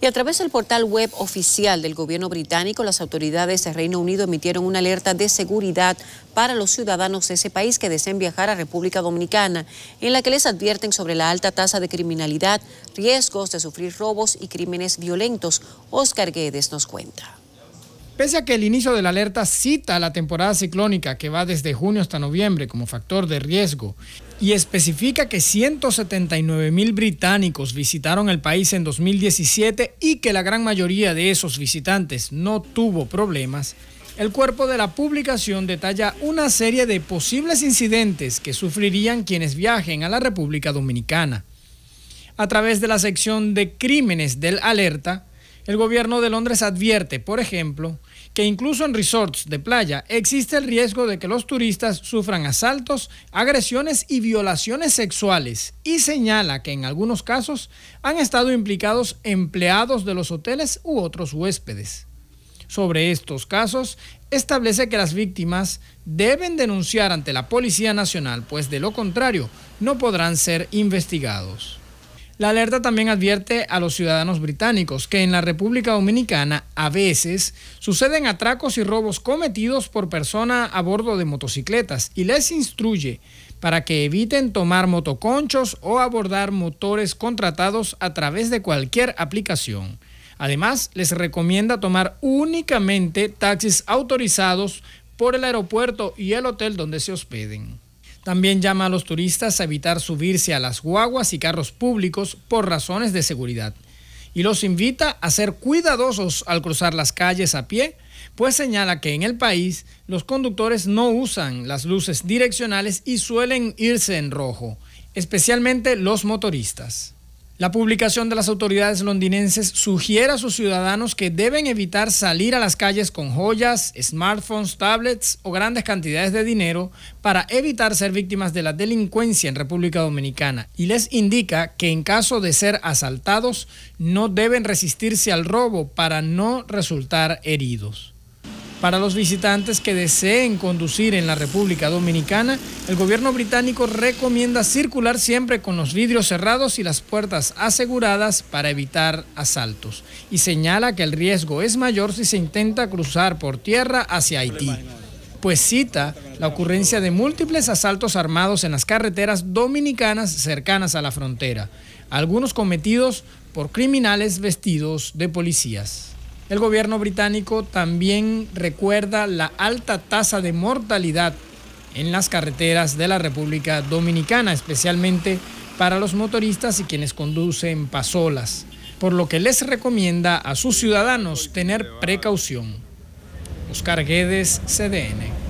Y a través del portal web oficial del gobierno británico, las autoridades del Reino Unido emitieron una alerta de seguridad para los ciudadanos de ese país que deseen viajar a República Dominicana, en la que les advierten sobre la alta tasa de criminalidad, riesgos de sufrir robos y crímenes violentos. Oscar Guedes nos cuenta. Pese a que el inicio de la alerta cita la temporada ciclónica que va desde junio hasta noviembre como factor de riesgo y especifica que 179 mil británicos visitaron el país en 2017 y que la gran mayoría de esos visitantes no tuvo problemas, el cuerpo de la publicación detalla una serie de posibles incidentes que sufrirían quienes viajen a la República Dominicana. A través de la sección de crímenes del alerta, el gobierno de Londres advierte, por ejemplo, que incluso en resorts de playa existe el riesgo de que los turistas sufran asaltos, agresiones y violaciones sexuales y señala que en algunos casos han estado implicados empleados de los hoteles u otros huéspedes. Sobre estos casos, establece que las víctimas deben denunciar ante la Policía Nacional, pues de lo contrario no podrán ser investigados. La alerta también advierte a los ciudadanos británicos que en la República Dominicana a veces suceden atracos y robos cometidos por persona a bordo de motocicletas y les instruye para que eviten tomar motoconchos o abordar motores contratados a través de cualquier aplicación. Además, les recomienda tomar únicamente taxis autorizados por el aeropuerto y el hotel donde se hospeden. También llama a los turistas a evitar subirse a las guaguas y carros públicos por razones de seguridad. Y los invita a ser cuidadosos al cruzar las calles a pie, pues señala que en el país los conductores no usan las luces direccionales y suelen irse en rojo, especialmente los motoristas. La publicación de las autoridades londinenses sugiere a sus ciudadanos que deben evitar salir a las calles con joyas, smartphones, tablets o grandes cantidades de dinero para evitar ser víctimas de la delincuencia en República Dominicana y les indica que en caso de ser asaltados no deben resistirse al robo para no resultar heridos. Para los visitantes que deseen conducir en la República Dominicana, el gobierno británico recomienda circular siempre con los vidrios cerrados y las puertas aseguradas para evitar asaltos y señala que el riesgo es mayor si se intenta cruzar por tierra hacia Haití, eh. pues cita la ocurrencia de múltiples asaltos armados en las carreteras dominicanas cercanas a la frontera, algunos cometidos por criminales vestidos de policías. El gobierno británico también recuerda la alta tasa de mortalidad en las carreteras de la República Dominicana, especialmente para los motoristas y quienes conducen pasolas, por lo que les recomienda a sus ciudadanos tener precaución. Oscar Guedes, CDN.